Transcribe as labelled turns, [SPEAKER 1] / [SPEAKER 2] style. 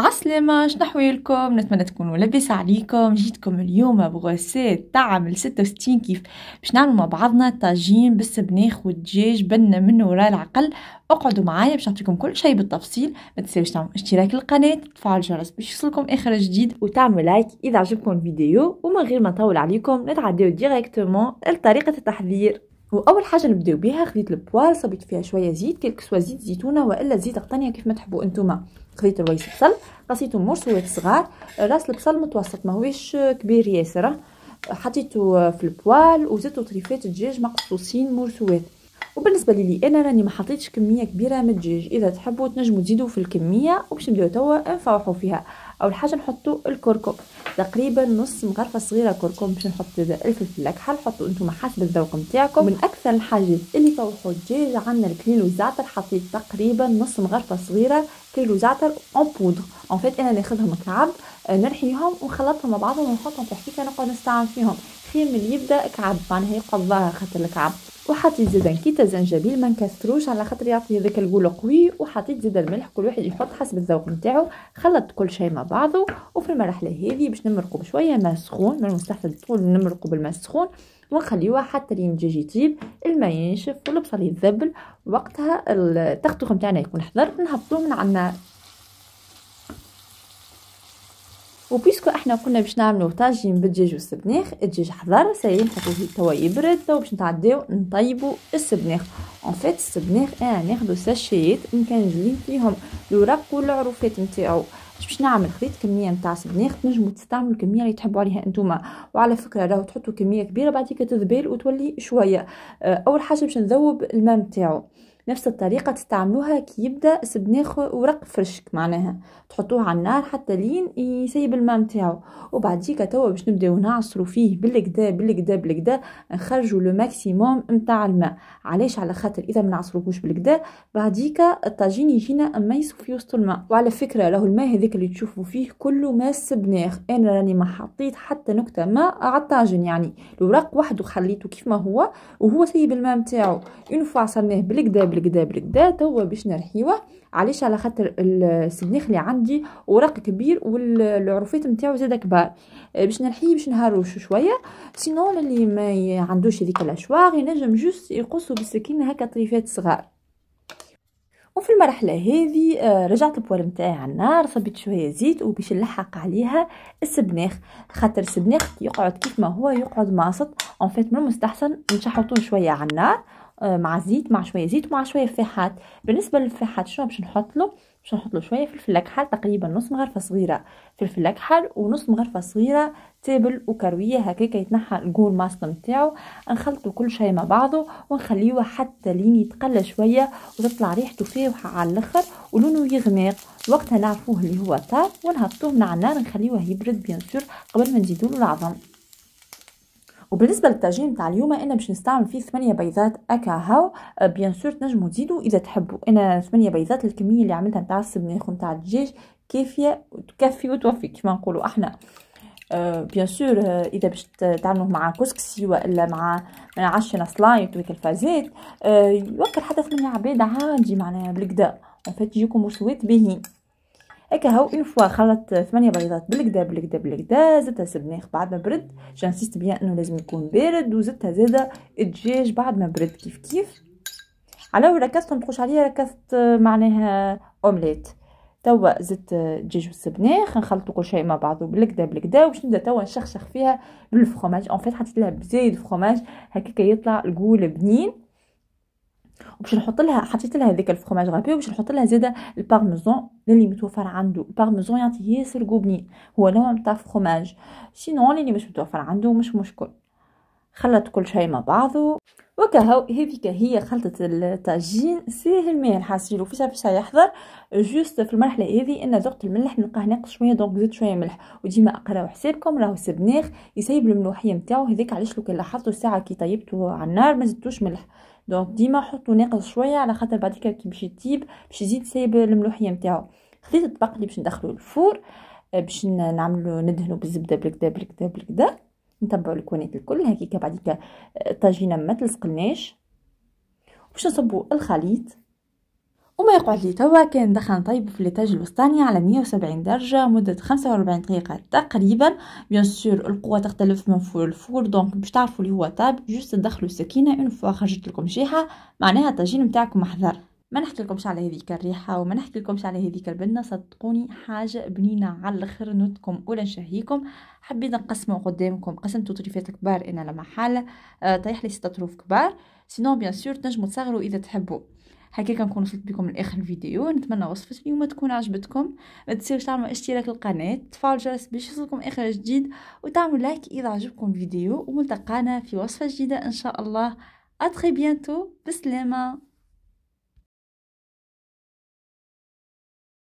[SPEAKER 1] عسلامة شنو لكم نتمنى تكونوا لاباس عليكم جيتكم اليوم بغسات تعمل 66 كيف باش نعملوا مع بعضنا طاجين بالسبناخ والدجاج بنا من وراء العقل اقعدوا معايا باش نعطيكم كل شيء بالتفصيل ما تنساوش تعملوا اشتراك للقناة تفعل الجرس باش يوصلكم اخر جديد وتعملوا لايك اذا عجبكم الفيديو ومن غير ما نطول عليكم نتعداو ديريكتومون لطريقة التحضير واول حاجه نبداو بها خديت البوال صبيت فيها شويه زيت كلك سوا زيت زيتونه والا زيت غطانيه كيف ما تحبوا انتم خديت رويس بصل قصيته مرسوات صغار راس البصل متوسط ماهوش كبير ياسر حطيته في البوال وزدت طريفات دجاج مقصوصين مرسوات وبالنسبه لي انا راني ما حطيتش كميه كبيره من الدجاج اذا تحبوا تنجموا تزيدوا في الكميه وباش نبداو توا نفوحوا فيها اول حاجه نحطوا الكركم تقريبا نص مغرفه صغيره كركم باش نحط الفلفل الاكحل حطوا انتم حسب الذوق نتاعكم من اكثر الحاجات اللي فوحوا الدجاج عندنا الكليل والزعتر حطيت تقريبا نص مغرفه صغيره كليل زعتر اون بودغ اون فيت انا ناخذهم كعب نرحيهم ونخلطهم مع بعضهم ونحطهم في حكيكه نقعد نستعمل فيهم كتير من اللي يبدا كعب معناها يقضاها خاطر الكعب وحطيت زيدا كيتا زنجبيل ما نكسروش على خاطر يعطي هذاك القول قوي وحطيت زيدا الملح كل واحد يحط حسب الذوق نتاعو خلطت كل شيء مع بعضه وفي المرحله هذه باش نمرقوا بشويه ماء سخون من المستحسن طول نمرقوا بالماء السخون ونخليوها حتى لين تجي تجيب الماء ينشف والبصل يتذبل وقتها التختوخ نتاعنا يكون حضر نهبطوه من عندنا وبيسكو احنا كنا باش نعملو طاجين بالدجاج والسبنيخ الدجاج حضر ساهي نحطوه توا يبرد توا باش نتعداو نطيبو السبناخ اون فيت السبناخ انا يعني ناخدو ساشيات مكنجلين فيهم الورق والعروفات نتاعو باش نعمل خديت كميه نتاع سبناخ تنجمو تستعملو الكميه اللي تحبوا عليها انتوما وعلى فكره راهو تحطو كميه كبيره بعديك تذبل وتولي شويه اول حاجه باش نذوب الماء نتاعو نفس الطريقة تستعملوها كي يبدأ سبناخ ورق فرشك معناها تحطوه على النار حتى لين يسيب الماء نتاعو وبعديك توا باش نبداو نعصرو فيه بالكدا بالكدا بالكدا نخرجوا لو ماكسيموم نتاع الماء علاش على خاطر اذا ما نعصروهوش بالكدا بعديك الطاجين يجينا ما في وسط الماء وعلى فكرة راهو الماء هذاك اللي تشوفوا فيه كله ماء سبناخ انا راني ما حطيت حتى نكتة ماء على الطاجين يعني الوراق وحده خليته كيف ما هو وهو سيب الماء نتاعو اون فوا عصرناه بالكدا بالكدا بالكدا توا باش نرحيوه علاش على خاطر السدنيخ اللي عندي ورق كبير والعرفات نتاعو زاد كبار آه، باش نرحيه باش نهروش شويه سينو اللي ما عندوش هذيك الاشواغ ينجم جوست يقصو بالسكينه هكا طريفات صغار وفي المرحلة هذه آه، رجعت البوار متاعي على النار صبيت شوية زيت وباش نلحق عليها السبناخ خاطر السبناخ يقعد كيف ما هو يقعد ماسط اون فيت من المستحسن نشحطوه شوية على النار آه، مع زيت مع شويه زيت ومع شويه فاحات بالنسبه للفاحات شنو باش نحط له باش نحط له شويه فلفل اكحل تقريبا نص مغرفه صغيره فلفل اكحل ونص مغرفه صغيره تابل وكرويه هكاك يتنحى الجول ماسك نتاعو نخلطوا كل شيء مع بعضه ونخليوه حتى لين يتقلى شويه وتطلع ريحته فيه على الاخر ولونه يغمق وقتها نعرفوه اللي هو طاب ونهبطوه من على النار نخليوه يبرد بيان قبل ما نزيدوا العظم وبالنسبه للطاجين تاع اليوم انا باش نستعمل فيه 8 بيضات اكاهو آه، بيان سور تنجموا تزيدوا اذا تحبوا انا 8 بيضات الكميه اللي عملتها نتاع السبنيخ نتاع الدجاج كافيه تكفي وتوفي كما نقولوا احنا آه، بيان سور آه، اذا باش تعملوه مع كسكسي ولا مع ما عشنا سلايط وكلفازات أه يوكل حتى ثمانية عباد عادي معناها بالكدا فات يجيكم وشويت باهين هكا هو اون فوا خلطت ثمانيه بيضات بالكدا بالكدا بالكدا زدتها سبناخ بعد ما برد جانسيست بيان انه لازم يكون بارد وزدتها زاده الدجاج بعد ما برد كيف كيف على ركزت تقولش عليا ركزت آه، معناها اومليت توا زدت الدجاج والسبناخ نخلطوا كل شيء مع بعضه بالكدا بالكدا باش نبدا توا نشخشخ فيها بالفرماج اون فيت حطيت لها بزايد فخوماج هكاك يطلع القول بنين وباش نحط لها حطيت لها هذيك الفرماج غابي وباش نحط لها زاده البارميزون اللي متوفر عنده البارميزان يعطي ياسر قوبنين هو نوع تاع فرماج سينو اللي مش متوفر عنده مش مشكل خلط كل شيء مع بعضه وكهو هذيك هي خلطة الطاجين ساهل ماهل حاسيلو فيش فيش يحضر جوست في المرحلة هذه أنا ذقت الملح نلقاه ناقص شوية دونك زدت شوية ملح وديما أقراو حسابكم راهو سبناخ يسيب الملوحية نتاعو هذيك علاش لو كان لاحظتو ساعة كي طيبتو على النار ما زدتوش ملح دونك ديما حطوا ناقص شويه على خاطر بعد كي باش يطيب باش يزيد سايب الملوحيه نتاعو خديت الطبق اللي باش ندخلو الفور باش نعملو ندهنو بالزبده بالكدا بالكدا بالكدا نتبعو الكونات الكل هكيكا بعد الطاجينه طاجينه ما باش نصبو الخليط وما يقعد لي توا كان ندخل طيب في ليتاج الوسطاني على 170 درجه مده 45 دقيقه تقريبا بيان سور القوه تختلف من فور لفور دونك باش تعرفوا اللي هو طاب جوست تدخلوا السكينه اون فوا خرجت لكم شيحه معناها الطاجين نتاعكم محذر ما نحكي لكمش على هذيك الريحه وما نحكي لكمش على هذيك البنه صدقوني حاجه بنينه على الاخر نوتكم ولا نشهيكم حبيت نقسمه قدامكم قسمتو طريفات كبار انا لا محاله آه، طيح لي ستة طروف كبار سينو بيان سور تنجموا تصغروا اذا تحبوا هكا كنكون وصلت بكم لاخر الفيديو نتمنى وصفه اليوم تكون عجبتكم ما تنساوش تعملوا اشتراك للقناه تفعلوا الجرس باش يوصلكم اخر جديد وتعملوا لايك اذا عجبكم الفيديو وملتقانا في وصفه جديده ان شاء الله اتري بيانتو بسلامه